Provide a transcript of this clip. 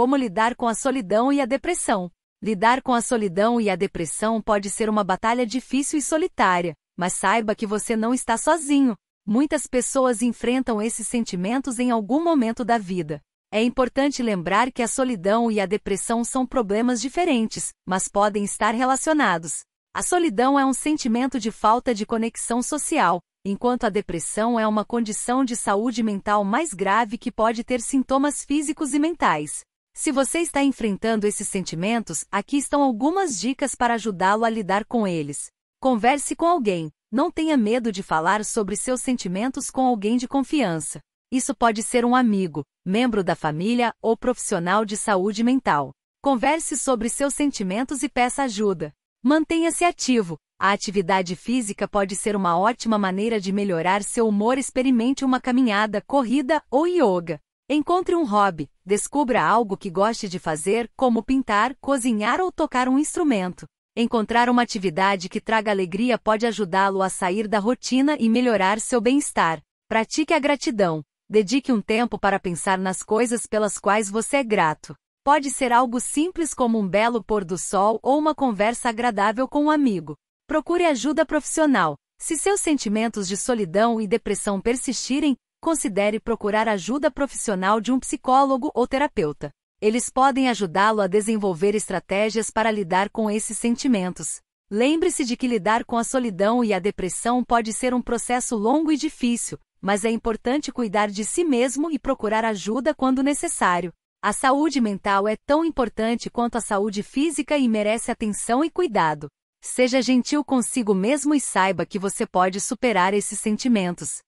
Como lidar com a solidão e a depressão? Lidar com a solidão e a depressão pode ser uma batalha difícil e solitária, mas saiba que você não está sozinho. Muitas pessoas enfrentam esses sentimentos em algum momento da vida. É importante lembrar que a solidão e a depressão são problemas diferentes, mas podem estar relacionados. A solidão é um sentimento de falta de conexão social, enquanto a depressão é uma condição de saúde mental mais grave que pode ter sintomas físicos e mentais. Se você está enfrentando esses sentimentos, aqui estão algumas dicas para ajudá-lo a lidar com eles. Converse com alguém. Não tenha medo de falar sobre seus sentimentos com alguém de confiança. Isso pode ser um amigo, membro da família ou profissional de saúde mental. Converse sobre seus sentimentos e peça ajuda. Mantenha-se ativo. A atividade física pode ser uma ótima maneira de melhorar seu humor. Experimente uma caminhada, corrida ou yoga. Encontre um hobby, descubra algo que goste de fazer, como pintar, cozinhar ou tocar um instrumento. Encontrar uma atividade que traga alegria pode ajudá-lo a sair da rotina e melhorar seu bem-estar. Pratique a gratidão. Dedique um tempo para pensar nas coisas pelas quais você é grato. Pode ser algo simples como um belo pôr do sol ou uma conversa agradável com um amigo. Procure ajuda profissional. Se seus sentimentos de solidão e depressão persistirem, considere procurar ajuda profissional de um psicólogo ou terapeuta. Eles podem ajudá-lo a desenvolver estratégias para lidar com esses sentimentos. Lembre-se de que lidar com a solidão e a depressão pode ser um processo longo e difícil, mas é importante cuidar de si mesmo e procurar ajuda quando necessário. A saúde mental é tão importante quanto a saúde física e merece atenção e cuidado. Seja gentil consigo mesmo e saiba que você pode superar esses sentimentos.